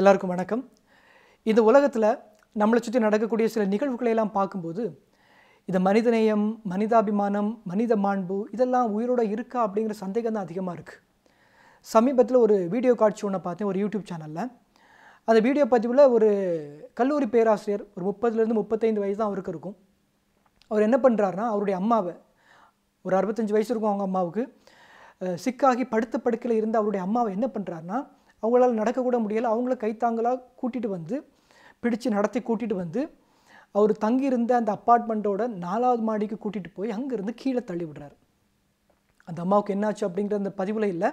எல்லாருக்கும் வணக்கம் இந்த உலகத்தில் நம்மளை சுற்றி நடக்கக்கூடிய சில நிகழ்வுகளையெல்லாம் பார்க்கும்போது இந்த மனிதநேயம் மனிதாபிமானம் மனித மாண்பு இதெல்லாம் உயிரோடு இருக்கா அப்படிங்கிற சந்தேகம் தான் அதிகமாக இருக்குது சமீபத்தில் ஒரு வீடியோ காட்சி ஒன்று பார்த்தேன் ஒரு யூடியூப் சேனலில் அந்த வீடியோ பதிவில் ஒரு கல்லூரி பேராசிரியர் ஒரு முப்பதுலேருந்து முப்பத்தைந்து வயசு தான் அவருக்கு இருக்கும் அவர் என்ன பண்ணுறாருனா அவருடைய அம்மாவை ஒரு அறுபத்தஞ்சு வயசு இருக்கும் அவங்க அம்மாவுக்கு சிக்காகி படுத்த படுக்கையில் இருந்த அவருடைய அம்மாவை என்ன பண்ணுறாருனா அவங்களால் நடக்கக்கூட முடியலை அவங்கள கைத்தாங்களாக கூட்டிகிட்டு வந்து பிடித்து நடத்தி கூட்டிகிட்டு வந்து அவர் தங்கியிருந்த அந்த அப்பார்ட்மெண்ட்டோட நாலாவது மாடிக்கு கூட்டிகிட்டு போய் அங்கேருந்து கீழே தள்ளி விடுறாரு அந்த அம்மாவுக்கு என்னாச்சு அப்படிங்கிற அந்த பதிவில் இல்லை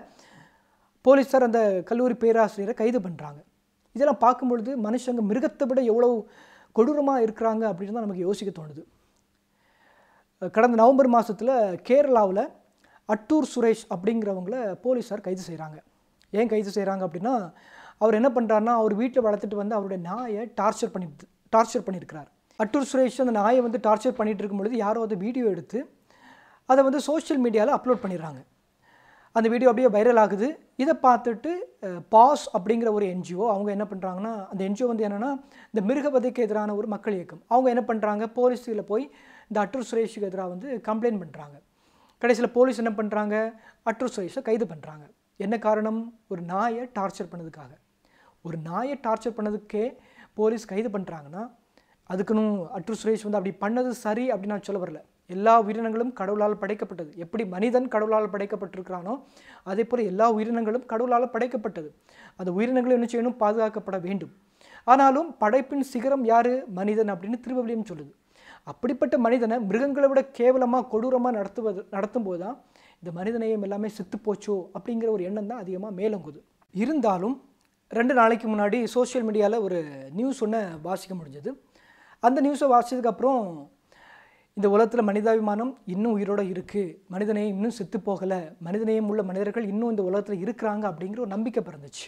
போலீஸார் அந்த கல்லூரி பேராசிரியரை கைது பண்ணுறாங்க இதெல்லாம் பார்க்கும் பொழுது மனுஷங்க மிருகத்தை விட எவ்வளோ கொடூரமாக இருக்கிறாங்க அப்படின்னு தான் நமக்கு யோசிக்க தோணுது கடந்த நவம்பர் மாதத்தில் கேரளாவில் அட்டூர் சுரேஷ் அப்படிங்கிறவங்கள போலீஸார் கைது செய்கிறாங்க ஏன் கைது செய்கிறாங்க அப்படின்னா அவர் என்ன பண்ணுறாருன்னா அவர் வீட்டில் வளர்த்துட்டு வந்து அவருடைய நாயை டார்ச்சர் பண்ணி டார்ச்சர் பண்ணியிருக்கிறார் அட்டூர் சுரேஷ் அந்த நாயை வந்து டார்ச்சர் பண்ணிகிட்டு இருக்கும் பொழுது யாரோ அதை வீடியோ எடுத்து அதை வந்து சோஷியல் மீடியாவில் அப்லோட் பண்ணிடுறாங்க அந்த வீடியோ அப்படியே வைரல் ஆகுது இதை பார்த்துட்டு பாஸ் அப்படிங்கிற ஒரு என்ஜிஓ அவங்க என்ன பண்ணுறாங்கன்னா அந்த என்ஜிஓ வந்து என்னென்னா இந்த மிருகவதைக்கு எதிரான ஒரு மக்கள் இயக்கம் அவங்க என்ன பண்ணுறாங்க போலீஸில் போய் இந்த அட்டூர் சுரேஷுக்கு எதிராக வந்து கம்ப்ளைண்ட் பண்ணுறாங்க கடைசியில் போலீஸ் என்ன பண்ணுறாங்க அட்டூர் சுரேஷை கைது பண்ணுறாங்க என்ன காரணம் ஒரு நாயை டார்ச்சர் பண்ணதுக்காக ஒரு நாயை டார்ச்சர் பண்ணதுக்கே போலீஸ் கைது பண்ணுறாங்கன்னா அதுக்குன்னு அட்ரு சுரேஷ் வந்து அப்படி பண்ணது சரி அப்படின்னு நான் சொல்ல வரல எல்லா உயிரினங்களும் கடவுளால் படைக்கப்பட்டது எப்படி மனிதன் கடவுளால் படைக்கப்பட்டிருக்கிறானோ அதே போல் எல்லா உயிரினங்களும் கடவுளால் படைக்கப்பட்டது அந்த உயிரினங்களும் என்ன செய்யணும் பாதுகாக்கப்பட வேண்டும் ஆனாலும் படைப்பின் சிகரம் யார் மனிதன் அப்படின்னு திருவள்ளியம் சொல்லுது அப்படிப்பட்ட மனிதனை மிருகங்களை விட கேவலமாக கொடூரமாக நடத்துவது நடத்தும் போது தான் இந்த மனிதநேயம் எல்லாமே செத்து போச்சோ அப்படிங்கிற ஒரு எண்ணம் தான் அதிகமாக மேலோங்குது இருந்தாலும் ரெண்டு நாளைக்கு முன்னாடி சோசியல் மீடியாவில் ஒரு நியூஸ் ஒன்று வாசிக்க முடிஞ்சது அந்த நியூஸை வாசித்ததுக்கப்புறம் இந்த உலகத்தில் மனிதாபிமானம் இன்னும் உயிரோடு இருக்குது மனிதநேயம் இன்னும் செத்து போகலை மனிதநேயம் உள்ள மனிதர்கள் இன்னும் இந்த உலகத்தில் இருக்கிறாங்க அப்படிங்கிற ஒரு நம்பிக்கை பிறந்துச்சு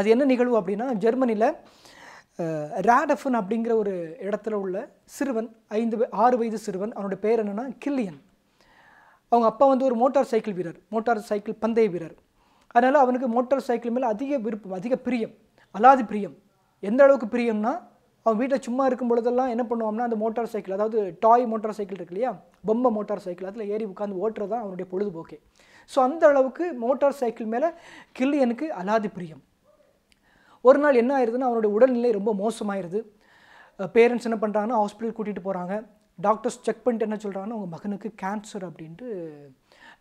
அது என்ன நிகழ்வு அப்படின்னா ஜெர்மனியில் ரேடஃபன் அப்படிங்கிற ஒரு இடத்துல உள்ள சிறுவன் ஐந்து ஆறு வயது சிறுவன் அவனோட பேர் என்னென்னா கில்லியன் அவங்க அப்பா வந்து ஒரு மோட்டார் சைக்கிள் வீரர் மோட்டார் சைக்கிள் பந்தய வீரர் அதனால் அவனுக்கு மோட்டார் சைக்கிள் மேலே அதிக விருப்பம் அதிக பிரியம் அலாதி பிரியம் எந்த அளவுக்கு பிரியம்னா அவன் வீட்டில் சும்மா இருக்கும் பொழுதெல்லாம் என்ன பண்ணுவோம்னா அந்த மோட்டார் சைக்கிள் அதாவது டாய் மோட்டார் சைக்கிள் இருக்கு இல்லையா பொம்மை மோட்டார் சைக்கிள் அதில் ஏறி உட்காந்து ஓட்டுறது தான் அவனுடைய பொழுதுபோக்கே ஸோ அந்த அளவுக்கு மோட்டார் சைக்கிள் மேலே கில்லியனுக்கு அலாதி பிரியம் ஒரு நாள் என்ன ஆயிடுதுன்னா அவனுடைய உடல்நிலை ரொம்ப மோசமாயிருது பேரண்ட்ஸ் என்ன பண்ணுறாங்கன்னா ஹாஸ்பிட்டல் கூட்டிகிட்டு போகிறாங்க டாக்டர்ஸ் செக் பண்ணிட்டு என்ன சொல்கிறாங்கன்னா உங்கள் மகனுக்கு கேன்சர் அப்படின்ட்டு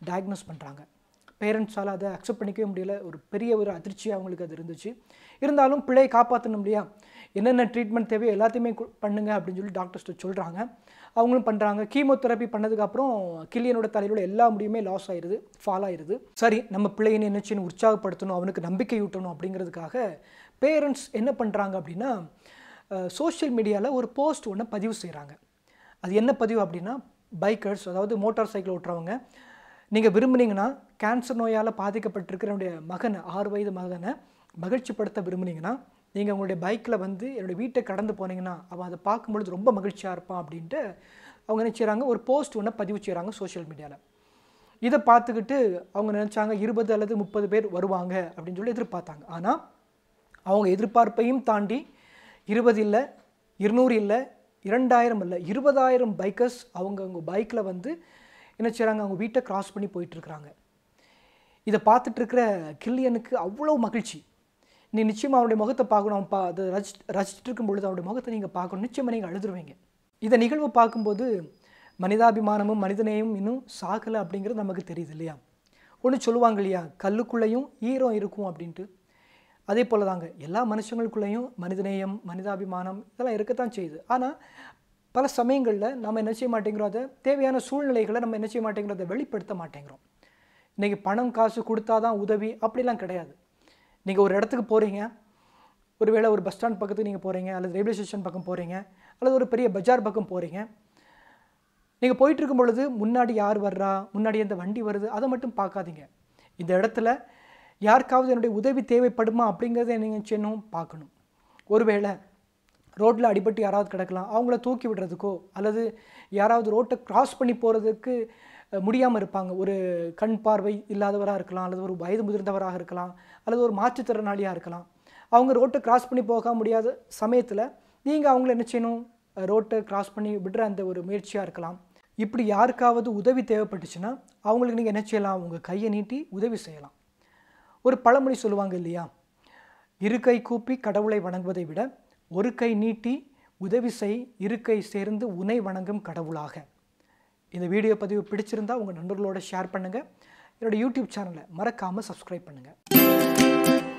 டயக்னோஸ் பண்ணுறாங்க பேரண்ட்ஸால் அதை அக்செப்ட் பண்ணிக்கவே முடியல ஒரு பெரிய ஒரு அதிர்ச்சியாக அவங்களுக்கு அது இருந்துச்சு இருந்தாலும் பிள்ளையை காப்பாற்றணும் இல்லையா என்னென்ன ட்ரீட்மெண்ட் தேவையோ எல்லாத்தையுமே பண்ணுங்க அப்படின்னு சொல்லி டாக்டர்ஸ்ட்டு சொல்கிறாங்க அவங்களும் பண்ணுறாங்க கீமோதெரப்பி பண்ணதுக்கப்புறம் கிளியனோட தலையிலோட எல்லா முடியுமே லாஸ் ஆயிடுது ஃபால் ஆயிடுது சரி நம்ம பிள்ளையனை என்னச்சுன்னு உற்சாகப்படுத்தணும் அவனுக்கு நம்பிக்கை ஊட்டணும் அப்படிங்கிறதுக்காக பேரண்ட்ஸ் என்ன பண்ணுறாங்க அப்படின்னா சோஷியல் மீடியாவில் ஒரு போஸ்ட் ஒன்று பதிவு செய்கிறாங்க அது என்ன பதிவு அப்படின்னா பைக்கர்ஸ் அதாவது மோட்டார் சைக்கிள் ஓட்டுறவங்க நீங்கள் விரும்புனீங்கன்னா கேன்சர் நோயால் பாதிக்கப்பட்டிருக்கிற மகனை ஆறு வயது மகனை மகிழ்ச்சிப்படுத்த விரும்புனீங்கன்னா நீங்கள் உங்களுடைய பைக்கில் வந்து என்னுடைய வீட்டை கடந்து போனீங்கன்னா அவன் அதை பார்க்கும்பொழுது ரொம்ப மகிழ்ச்சியாக இருப்பான் அப்படின்ட்டு அவங்க நினச்சிறாங்க ஒரு போஸ்ட் ஒன்று பதிவு செய்கிறாங்க சோஷியல் மீடியாவில் இதை பார்த்துக்கிட்டு அவங்க நினச்சாங்க இருபது அல்லது முப்பது பேர் வருவாங்க அப்படின்னு சொல்லி எதிர்பார்த்தாங்க ஆனால் அவங்க எதிர்பார்ப்பையும் தாண்டி இருபது இல்லை இருநூறு இல்லை இரண்டாயிரம் இல்லை இருபதாயிரம் பைக்கர்ஸ் அவங்க அவங்க பைக்கில் வந்து என்ன செய்கிறாங்க அவங்க வீட்டை க்ராஸ் பண்ணி போயிட்டுருக்குறாங்க இதை பார்த்துட்ருக்கிற கில்லியனுக்கு அவ்வளோ மகிழ்ச்சி நீ நிச்சயமாக அவனுடைய முகத்தை பார்க்கணும் அவன் பா அதை ரசி ரசிச்சுட்டு இருக்கும் பொழுது அவருடைய முகத்தை நீங்கள் பார்க்கணும் நிச்சயமாக நீங்கள் அழுதுருவீங்க இதை நிகழ்வை பார்க்கும்போது மனிதாபிமானமும் மனிதனையும் இன்னும் சாகலை அப்படிங்கிறது நமக்கு தெரியுது இல்லையா ஒன்று சொல்லுவாங்க இல்லையா கல்லுக்குள்ளேயும் ஈரம் இருக்கும் அப்படின்ட்டு அதே போல தாங்க எல்லா மனுஷங்களுக்குள்ளேயும் மனிதநேயம் மனிதாபிமானம் இதெல்லாம் இருக்கத்தான் செய்யுது ஆனால் பல சமயங்களில் நம்ம என்ன செய்ய மாட்டேங்கிறோம் அதை தேவையான சூழ்நிலைகளை நம்ம என்ன செய்ய மாட்டேங்கிறோம் அதை வெளிப்படுத்த மாட்டேங்கிறோம் இன்றைக்கி பணம் காசு கொடுத்தா தான் உதவி அப்படிலாம் கிடையாது நீங்கள் ஒரு இடத்துக்கு போகிறீங்க ஒரு வேளை ஒரு பஸ் ஸ்டாண்ட் பக்கத்துக்கு நீங்கள் போகிறீங்க அல்லது ரயில்வே ஸ்டேஷன் பக்கம் போகிறீங்க அல்லது ஒரு பெரிய பஜார் பக்கம் போகிறீங்க நீங்கள் போயிட்டுருக்கும் பொழுது முன்னாடி யார் வர்றா முன்னாடி எந்த வண்டி வருது அதை மட்டும் பார்க்காதீங்க இந்த இடத்துல யாருக்காவது என்னுடைய உதவி தேவைப்படுமா அப்படிங்கிறத நீங்கள் செய்யணும் பார்க்கணும் ஒருவேளை ரோட்டில் அடிபட்டு யாராவது கிடக்கலாம் அவங்கள தூக்கி விடுறதுக்கோ அல்லது யாராவது ரோட்டை க்ராஸ் பண்ணி போகிறதுக்கு முடியாமல் இருப்பாங்க ஒரு கண் பார்வை இல்லாதவராக இருக்கலாம் அல்லது ஒரு வயது முதிர்ந்தவராக இருக்கலாம் அல்லது ஒரு மாற்றுத்திறனாளியாக இருக்கலாம் அவங்க ரோட்டை க்ராஸ் பண்ணி போக முடியாத சமயத்தில் நீங்கள் அவங்கள என்ன செய்யணும் ரோட்டை க்ராஸ் பண்ணி விடுற அந்த ஒரு முயற்சியாக இருக்கலாம் இப்படி யாருக்காவது உதவி தேவைப்பட்டுச்சுன்னா அவங்களுக்கு நீங்கள் என்ன செய்யலாம் உங்கள் கையை நீட்டி உதவி செய்யலாம் ஒரு பழமொழி சொல்லுவாங்க இல்லையா இரு கை கூப்பி கடவுளை வணங்குவதை விட ஒரு கை நீட்டி உதவி செய் இரு கை சேர்ந்து உனை வணங்கும் கடவுளாக இந்த வீடியோ பதிவு பிடிச்சிருந்தால் உங்கள் நண்பர்களோட ஷேர் பண்ணுங்கள் என்னோடய யூடியூப் சேனலை மறக்காமல் சப்ஸ்கிரைப் பண்ணுங்கள்